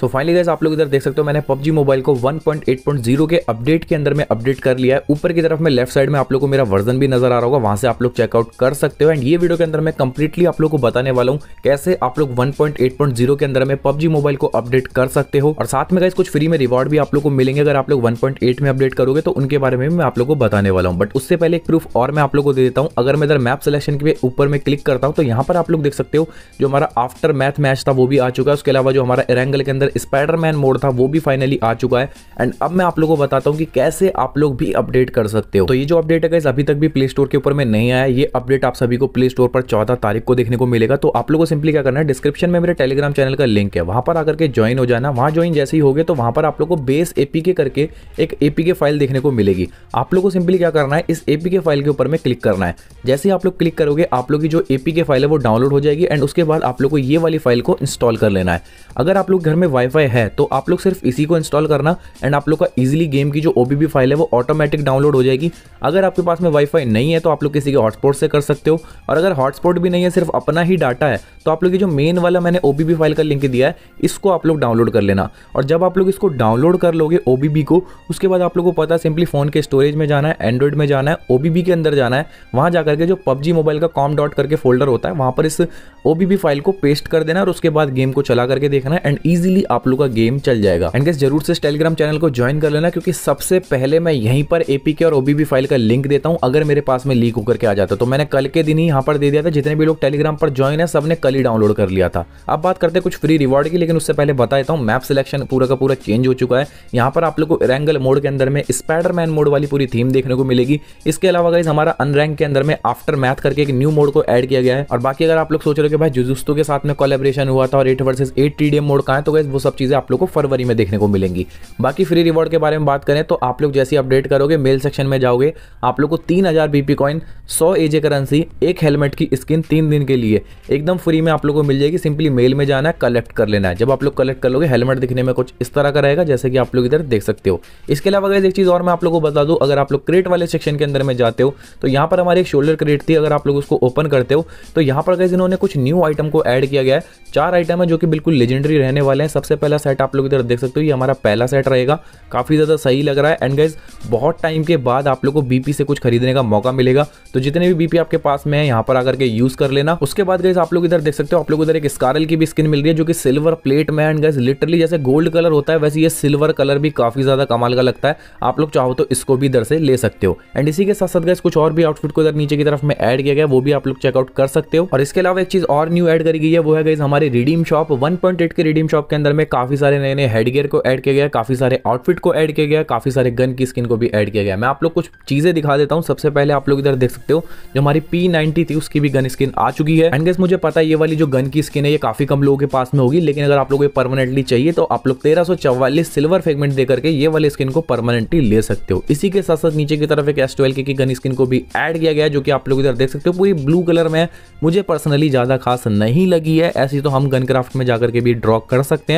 so finally gas आप लोग इधर देख सकते हो मैंने पबजी मोबाइल को 1.8.0 के अपडेट के अंदर में अपडेट कर लिया है ऊपर की तरफ में लेफ्ट साइड में आप लोग को मेरा वर्जन भी नजर आ रहा होगा वहां से आप लोग चेकआउट कर सकते हो एंड ये वीडियो के अंदर मैं कंप्लीटली आप लोग को बताने वाला हूँ कैसे आप लोग वन के अंदर में पबजी मोबाइल को अपडेट कर सकते हो और साथ में गैस कुछ फ्री में रिवॉर्ड भी आप लोग को मिलेंगे अगर आप लोग वन में अपडेट करोगे तो उनके बारे में मैं आप लोग को बताने वाला हूँ बट उससे पहले एक प्रूफ और मैं आप लोग को दे देता हूँ अगर मैं इधर मैप सिलेक्शन के ऊपर में क्लिक करता हूँ तो यहाँ पर आप लोग देख सकते हो जो हमारा आफ्टर मैथ मैच था वो भी आ चुका है उसके अलावा जो हमारा एरेंगल के अंदर अंदर स्पाइडरमैन मोड था वो भी फाइनली आ चुका है एंड अब मैं आप लोगों को बताता हूँ कि कैसे आप लोग भी अपडेट कर सकते हो तो ये जो अपडेट है अभी तक भी प्ले स्टोर के ऊपर में नहीं आया ये अपडेट आप सभी को प्ले स्टोर पर चौदह तारीख को देखने को मिलेगा तो आप लोगों को सिंपली क्या करना है डिस्क्रिप्शन में मेरे टेलीग्राम चैनल का लिंक है वहां पर आकर के ज्वाइन हो जाना वहां ज्वाइन जैसे ही हो तो वहां पर आप लोग को बेस एपीके करके एक एपीके फाइल देखने को मिलेगी आप लोग को सिंपली क्या करना है इस एपीके फाइल के ऊपर में क्लिक करना है जैसे ही आप लोग क्लिक करोगे आप लोग की जो एपीके फाइल है वो डाउनलोड हो जाएगी एंड उसके बाद आप लोग को ये वाली फाइल को इंस्टॉल कर लेना है अगर आप लोग घर में वाईफाई है तो आप लोग सिर्फ इसी को इंस्टॉल करना एंड आप लोग का इजिली गेम की जो ओ फाइल है वो ऑटोमेटिक डाउनलोड हो जाएगी अगर आपके पास में वाईफाई नहीं है तो आप लोग किसी के हॉटस्पॉट से कर सकते हो और अगर हॉटस्पॉट भी नहीं है सिर्फ अपना ही डाटा है तो आप लोग की जो मेन वाला मैंने ओ फाइल का लिंक दिया है इसको आप लोग डाउनलोड कर लेना और जब आप लोग इसको डाउनलोड कर लोगे ओ को उसके बाद आप लोग को पता सिंपली फ़ोन के स्टोरेज में जाना है एंड्रॉइड में जाना है ओ के अंदर जाना है वहाँ जा करके जो पबजी मोबाइल का कॉम डॉट करके फोल्डर होता है वहाँ पर इस ओ फाइल को पेस्ट कर देना और उसके बाद गेम को चला करके देखना है एंड ईजिली आप लोग का गेम चल जाएगा एंड गैस जरूर से टेलीग्राम चैनल को ज्वाइन कर लेना क्योंकि सबसे पहले मैं यहीं पर एपीके और ओबीबी फाइल का लिंक देता हूं अगर मेरे पास में लीक होकर के आ जाता तो मैंने कल के दिन ही यहां पर दे दिया था जितने भी लोग टेलीग्राम पर ज्वाइन है सबने कल ही डाउनलोड कर लिया था अब बात करते हैं कुछ फ्री रिवॉर्ड की लेकिन उससे पहले बता देता हूँ मैप सिलेक्शन पूरा का पूरा चेंज हो चुका है यहां पर आप लोग को रैंगल मोड के अंदर में स्पाइडरमैन मोड वाली पूरी थीम देखने को मिलेगी इसके अलावा गाइज हमारा अनरैंक के अंदर में आफ्टर मैथ करके एक न्यू मोड को एड किया गया है और बाकी अगर आप लोग सोच रहे हो कि भाई जुजुस्तों के साथ में कॉलेब्रेशन हुआ था और eight versus eight T mode का है तो गाइज वो सब चीज़ें आप लोग को फरवरी में देखने को मिलेंगी बाकी फ्री रिवॉर्ड के बारे में बात करें तो आप लोग जैसे अपडेट करोगे मेल सेक्शन में जाओगे आप लोग को तीन हज़ार बीपी कॉइन सौ एजे करेंसी एक हेलमेट की स्किन तीन दिन के लिए एकदम फ्री में आप लोग को मिल जाएगी सिंपली मेल में जाना है कलेक्ट कर लेना है जब आप लोग कलेक्ट कर लोगे हेलमेट दिखने में कुछ इस तरह का रहेगा जैसे कि आप लोग इधर देख सकते हो इसके अलावा अगर एक चीज़ और मैं आप लोग को बता दूँ अगर आप लोग क्रेट वाले सेक्शन के अंदर में जाते हो तो यहाँ पर हमारी एक शोल्डर क्रेट थी अगर आप लोग उसको ओपन करते हो तो यहाँ पर गए इन्होंने कुछ न्यू आइटम को ऐड किया गया है चार आइटम है जो कि बिल्कुल लेजेंडरी रहने वाले हैं सबसे पहला सेट आप लोग इधर देख सकते हो ये हमारा पहला सेट रहेगा काफ़ी ज़्यादा सही लग रहा है एंड गाइज बहुत टाइम के बाद आप लोग को बीपी से कुछ खरीदने का मौका मिलेगा तो जितने भी बीपी आपके पास में है यहाँ पर आकर के यूज़ कर लेना उसके बाद गाइज आप लोग इधर देख सकते हो आप लोग इधर एक स्कारल की भी स्किन मिल रही है जो कि सिल्वर प्लेट में एंड गाइज लिटरली जैसे गोल्ड कलर होता है वैसे ये सिल्वर कलर भी काफ़ी ज़्यादा कमाल का लगता है आप लोग चाहो तो इसको भी इधर से ले सकते हो एंड इसी के साथ साथ गाइज कुछ और भी आउटफिट को इधर नीचे की तरफ में ऐड किया गया वो भी आप लोग चेकआउट कर सकते हो और इसके अलावा एक चीज़ और न्यू एड करी गई है वो है गाइज हमारे रिडीम शॉप वन के रिडीम शॉप के अंदर अंदर में काफ़ी सारे नए नए हेडगेयर को ऐड किया गया काफ़ी सारे आउटफिट को ऐड किया गया काफ़ी सारे गन की स्किन को भी ऐड किया गया मैं आप लोग कुछ चीज़ें दिखा देता हूँ सबसे पहले आप लोग इधर देख सकते हो जो हमारी पी थी उसकी भी गन स्किन आ चुकी है एंड मुझे पता है ये वाली जो गन की स्किन है ये काफ़ी कम लोगों के पास में होगी लेकिन अगर आप लोग परमानेंटली चाहिए तो आप लोग तेरह सिल्वर फेगमेंट दे करके ये वाली स्किन को परमानेंटली ले सकते हो इसी के साथ साथ नीचे की तरफ एक एस की गन स्किन को भी ऐड किया गया जो कि आप लोग इधर देख सकते हो पूरी ब्लू कलर में मुझे पर्सनली ज़्यादा खास नहीं लगी है ऐसी तो हम गन क्राफ्ट में जाकर के भी ड्रॉ कर सकते हैं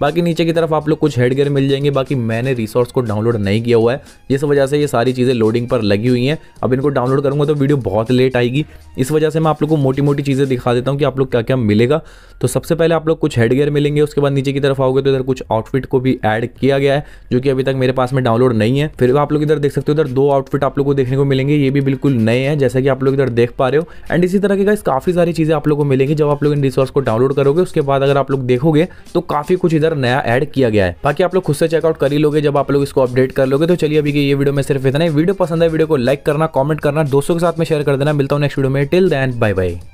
बाकी नीचे की तरफ आप लोग कुछ हेडगेयर मिल जाएंगे बाकी मैंने रिसोर्स को डाउनलोड नहीं किया हुआ है जिस वजह से ये सारी चीज़ें लोडिंग पर लगी हुई हैं अब इनको डाउनलोड करूँगा तो वीडियो बहुत लेट आएगी इस वजह से मैं आप लोग को मोटी मोटी चीज़ें दिखा देता हूँ कि आप लोग क्या क्या मिलेगा तो सबसे पहले आप लोग कुछ हेडगेयर मिलेंगे उसके बाद नीचे की तरफ आओगे तो इधर कुछ आउटफिट को भी ऐड किया गया है जो कि अभी तक मेरे पास में डाउनलोड नहीं है फिर आप लोग इधर देख सकते हो इधर दो आउटफिट आप लोग को देखने को मिलेंगे ये भी बिल्कुल नए हैं जैसा कि आप लोग इधर देख पा रहे हो एंड इसी तरह की काफ़ी सारी चीज़ें आप लोग को मिलेंगी जब आप लोग इन रिसोर्स को डाउनलोड करोगे उसके बाद अगर आप लोग देखोगे तो काफ़ी कुछ इधर नया ऐड किया गया है बाकी आप लोग खुद से चेकआउट कर ही लोगे जब आप लोग इसको अपडेट कर लोगे तो चलिए अभी ये वीडियो में सिर्फ इतना ही वीडियो पसंद है वीडियो को लाइक करना कॉमेंट करना दोस्तों के साथ में शेयर कर देना मिलता हूँ नेक्स्ट वीडियो में टिल दैन बाय बाय